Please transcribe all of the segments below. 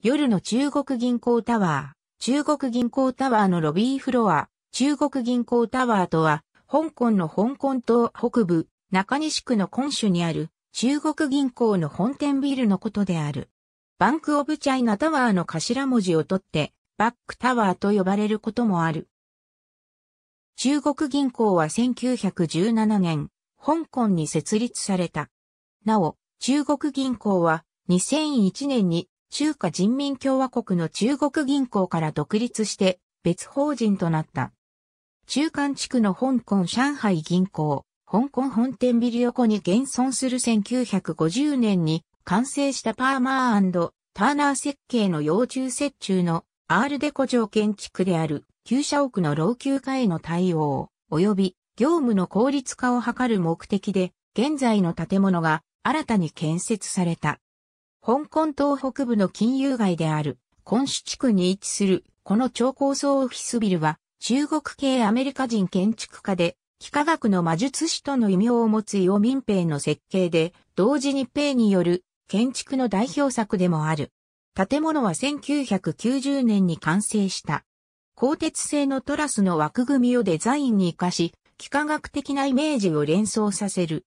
夜の中国銀行タワー、中国銀行タワーのロビーフロア、中国銀行タワーとは、香港の香港島北部、中西区の根州にある、中国銀行の本店ビルのことである。バンクオブチャイナタワーの頭文字を取って、バックタワーと呼ばれることもある。中国銀行は1917年、香港に設立された。なお、中国銀行は2001年に中華人民共和国の中国銀行から独立して別法人となった。中間地区の香港上海銀行、香港本店ビル横に現存する1950年に完成したパーマーターナー設計の幼虫設中のアールデコ城建築である旧社屋の老朽化への対応及び業務の効率化を図る目的で現在の建物が新たに建設された。香港東北部の金融街である、昆市地区に位置する、この超高層オフィスビルは、中国系アメリカ人建築家で、幾何学の魔術師との異名を持つ楊民兵の設計で、同時にイによる建築の代表作でもある。建物は1990年に完成した。鋼鉄製のトラスの枠組みをデザインに活かし、幾何学的なイメージを連想させる。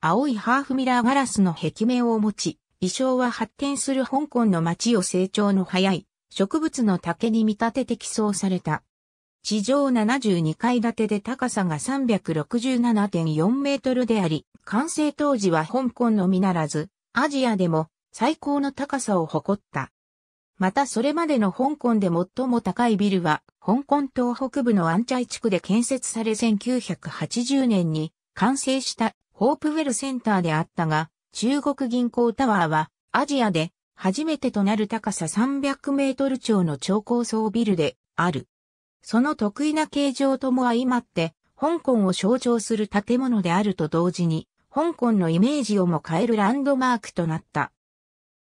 青いハーフミラーガラスの壁面を持ち、衣装は発展する香港の街を成長の早い植物の竹に見立てて寄贈された。地上72階建てで高さが367.4メートルであり、完成当時は香港のみならず、アジアでも最高の高さを誇った。またそれまでの香港で最も高いビルは、香港東北部のアンチャイ地区で建設され1980年に完成したホープウェルセンターであったが、中国銀行タワーは、アジアで初めてとなる高さ300メートル超の超高層ビルである。その得意な形状とも相まって、香港を象徴する建物であると同時に、香港のイメージをも変えるランドマークとなった。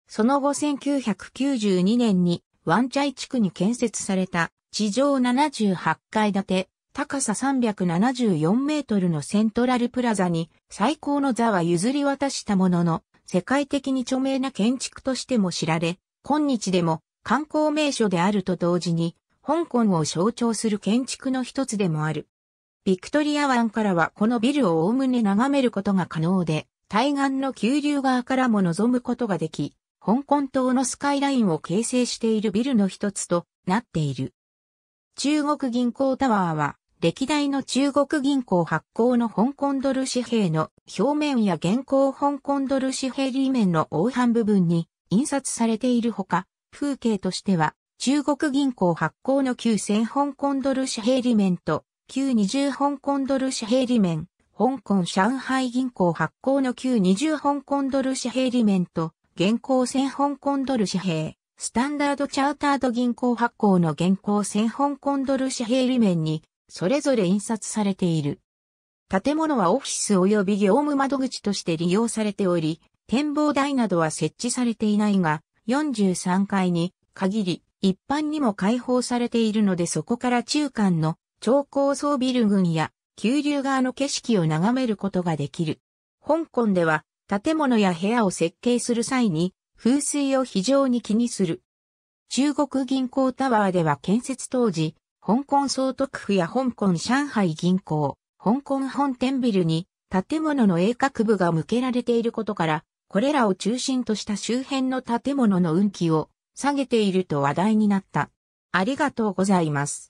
その後1992年に、ワンチャイ地区に建設された地上78階建て高さ374メートルのセントラルプラザに最高の座は譲り渡したものの、世界的に著名な建築としても知られ、今日でも観光名所であると同時に、香港を象徴する建築の一つでもある。ビクトリア湾からはこのビルを概ね眺めることが可能で、対岸の急流側からも望むことができ、香港島のスカイラインを形成しているビルの一つとなっている。中国銀行タワーは歴代の中国銀行発行の香港ドル紙幣の表面や現行香港ドル紙幣裏面の黄斑部分に印刷されているほか、風景としては中国銀行発行の旧1000香港ドル紙幣裏面と旧20香港ドル紙幣裏面、香港上海銀行発行の旧20香港ドル紙幣裏面と現行1000香港ドル紙幣。スタンダードチャータード銀行発行の現行1000香港ドル紙幣裏面にそれぞれ印刷されている。建物はオフィス及び業務窓口として利用されており、展望台などは設置されていないが、43階に限り一般にも開放されているのでそこから中間の超高層ビル群や急流側の景色を眺めることができる。香港では建物や部屋を設計する際に風水を非常に気にする。中国銀行タワーでは建設当時、香港総督府や香港上海銀行、香港本店ビルに建物の鋭角部が向けられていることから、これらを中心とした周辺の建物の運気を下げていると話題になった。ありがとうございます。